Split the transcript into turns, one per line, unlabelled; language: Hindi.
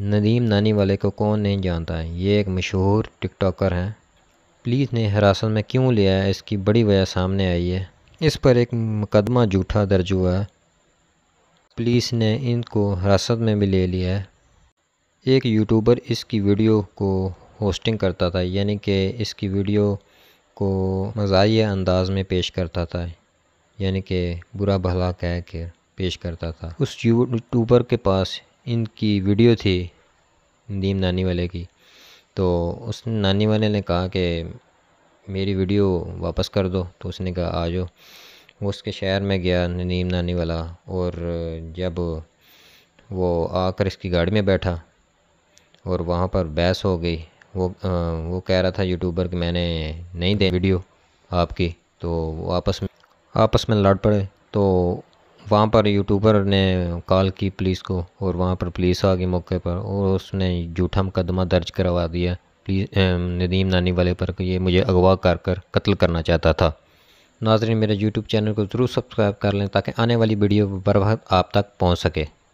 नदीम नानी वाले को कौन नहीं जानता है ये एक मशहूर टिकटॉकर हैं पुलिस ने हिरासत में क्यों लिया है इसकी बड़ी वजह सामने आई है इस पर एक मुकदमा जूठा दर्ज हुआ है पुलिस ने इनको हिरासत में भी ले लिया है एक यूट्यूबर इसकी वीडियो को होस्टिंग करता था यानी कि इसकी वीडियो को मजाही अंदाज में पेश करता था यानी कि बुरा भला कह के पेश करता था उस यूट्यूबर के पास इनकी वीडियो थी नीम नानी वाले की तो उस नानी वाले ने कहा कि मेरी वीडियो वापस कर दो तो उसने कहा आ जाओ उसके शहर में गया नदीम नानी वाला और जब वो आकर इसकी गाड़ी में बैठा और वहाँ पर बहस हो गई वो आ, वो कह रहा था यूट्यूबर कि मैंने नहीं दे वीडियो आपकी तो वो आपस में आपस में लड़ पड़े तो वहाँ पर यूट्यूबर ने कॉल की पुलिस को और वहाँ पर पुलिस आ गई मौके पर और उसने झूठा मुकदमा दर्ज करवा दिया प्लीज़ नदीम नानी वाले पर ये मुझे अगवा कर कर कत्ल करना चाहता था नाजरीन मेरे यूट्यूब चैनल को ज़रूर सब्सक्राइब कर लें ताकि आने वाली वीडियो बर वक्त आप तक पहुँच सके